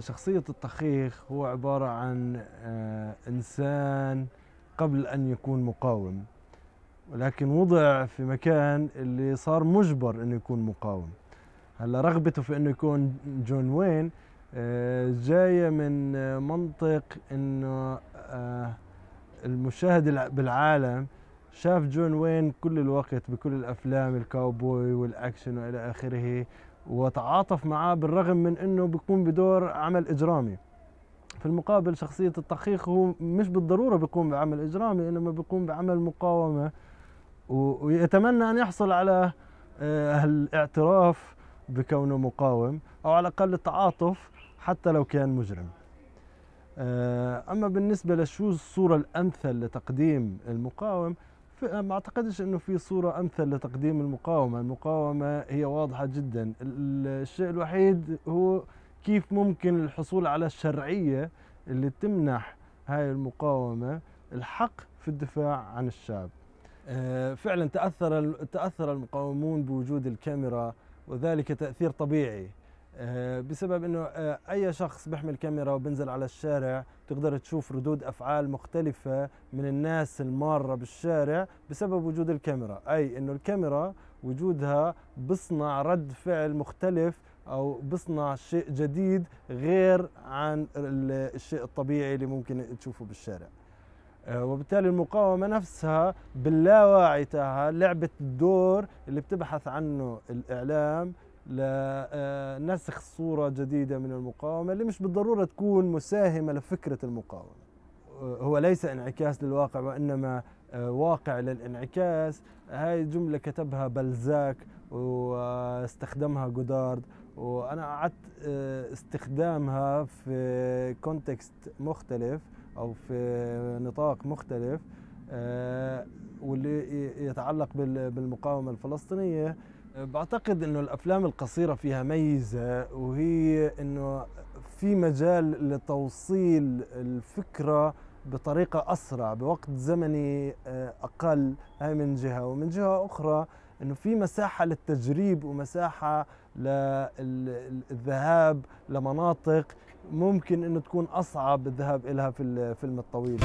شخصية الطخيخ هو عبارة عن آه، إنسان قبل أن يكون مقاوم ولكن وضع في مكان اللي صار مجبر انه يكون مقاوم هلا رغبته في انه يكون جون وين آه، جاية من آه، منطق انه المشاهد بالعالم شاف جون وين كل الوقت بكل الافلام الكاوبوي والاكشن والى اخره وتعاطف معاه بالرغم من انه بيقوم بدور عمل اجرامي في المقابل شخصية التحقيق هو مش بالضرورة بيقوم بعمل إجرامي إنما بيقوم بعمل مقاومة ويتمنى أن يحصل على آه، الاعتراف بكونه مقاوم أو على الأقل التعاطف حتى لو كان مجرم آه، أما بالنسبة لشو الصورة الأمثل لتقديم المقاوم ما اعتقدش انه في صوره امثل لتقديم المقاومه، المقاومه هي واضحه جدا، الشيء الوحيد هو كيف ممكن الحصول على الشرعيه اللي تمنح هاي المقاومه الحق في الدفاع عن الشعب. آه، فعلا تاثر تاثر المقاومون بوجود الكاميرا وذلك تاثير طبيعي آه، بسبب انه آه، اي شخص بيحمل كاميرا وبنزل على الشارع بتقدر تشوف ردود افعال مختلفه من الناس الماره بالشارع بسبب وجود الكاميرا اي انه الكاميرا وجودها بصنع رد فعل مختلف او بصنع شيء جديد غير عن الشيء الطبيعي اللي ممكن تشوفه بالشارع آه، وبالتالي المقاومه نفسها باللاوعي تاعها لعبت الدور اللي بتبحث عنه الاعلام لنسخ آه، صورة جديدة من المقاومة اللي مش بالضرورة تكون مساهمة لفكرة المقاومة آه، هو ليس انعكاس للواقع وإنما آه، واقع للانعكاس هاي الجملة كتبها بلزاك واستخدمها جودارد وأنا قعدت استخدامها في كونتكست مختلف أو في نطاق مختلف واللي يتعلق بالمقاومة الفلسطينية بعتقد انه الافلام القصيره فيها ميزه وهي انه في مجال لتوصيل الفكره بطريقه اسرع بوقت زمني آه، اقل هاي من جهه ومن جهه اخرى انه في مساحه للتجريب ومساحه للذهاب لمناطق ممكن انه تكون اصعب الذهاب الها في الفيلم الطويل